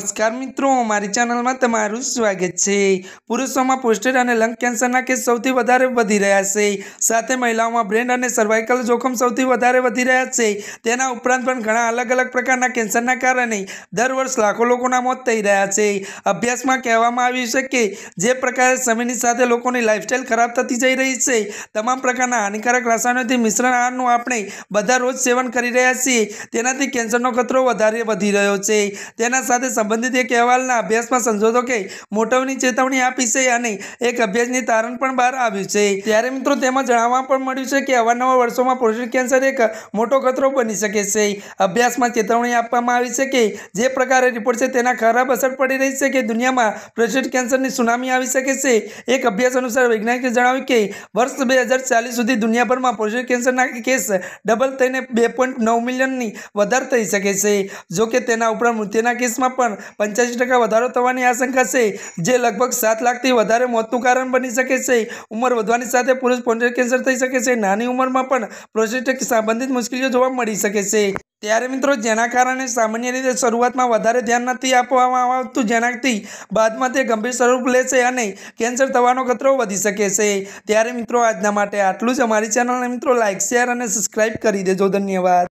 નમસ્કાર મિત્રો મારી ચેનલમાં તમારું સ્વાગત છે પુરુષોમાં પોસ્ટેડ અને લંગ કેન્સરના કેસ સૌથી વધારે વધી રહ્યા છે સાથે મહિલાઓમાં બ્રેન અને સર્વાઇકલ જોખમ સૌથી વધારે વધી રહ્યા છે તેના ઉપરાંત પણ ઘણા અલગ અલગ પ્રકારના કેન્સરના કારણે દર વર્ષ લાખો લોકોના મોત થઈ રહ્યા છે અભ્યાસમાં કહેવામાં આવ્યું છે કે જે પ્રકારે સમયની સાથે લોકોની લાઇફસ્ટાઇલ ખરાબ થતી જઈ રહી છે તમામ પ્રકારના હાનિકારક રસાયણોથી મિશ્રણ આહારનું આપણે બધા રોજ સેવન કરી રહ્યા છીએ તેનાથી કેન્સરનો ખતરો વધારે વધી રહ્યો છે તેના સાથે સંબંધિત એક અહેવાલના અભ્યાસમાં કે મોટવની ચેતવણી આપી છે અને એક અભ્યાસની તારણ પણ બહાર આવ્યું છે ત્યારે મિત્રો તેમાં જણાવવા પણ મળ્યું છે કે અવારનવાર વર્ષોમાં પ્રોસ્ટેટ કેન્સર એક મોટો ખતરો બની શકે છે અભ્યાસમાં ચેતવણી આપવામાં આવી છે કે જે પ્રકારે રિપોર્ટ છે તેના ખરાબ અસર પડી રહી છે કે દુનિયામાં પ્રોસ્ટેટ કેન્સરની સુનામી આવી શકે છે એક અભ્યાસ અનુસાર વૈજ્ઞાનિકે જણાવ્યું કે વર્ષ બે હજાર ચાલીસ સુધી દુનિયાભરમાં પ્રોસ્ટેટ કેન્સરના કેસ ડબલ થઈને બે પોઈન્ટ નવ મિલિયનની વધારે થઈ શકે છે જોકે તેના ઉપરાંત મૃત્યુના કેસમાં પણ પણ પંચ્યાસી ટકા વધારો થવાની આશંકા છે જે લગભગ સાત લાખથી વધારે મોતનું કારણ બની શકે છે ઉંમર વધવાની સાથે પુરુષ પ્રોસ્ટેટ કેન્સર થઈ શકે છે નાની ઉંમરમાં પણ પ્રોસ્ટેટ સંબંધિત મુશ્કેલીઓ જોવા મળી શકે છે ત્યારે મિત્રો જેના કારણે સામાન્ય રીતે શરૂઆતમાં વધારે ધ્યાન નથી આપવામાં આવતું જેનાથી બાદમાં તે ગંભીર સ્વરૂપ લેશે અને કેન્સર થવાનો ખતરો વધી શકે છે ત્યારે મિત્રો આજના માટે આટલું જ અમારી ચેનલને મિત્રો લાઇક શેર અને સબસ્ક્રાઇબ કરી દેજો ધન્યવાદ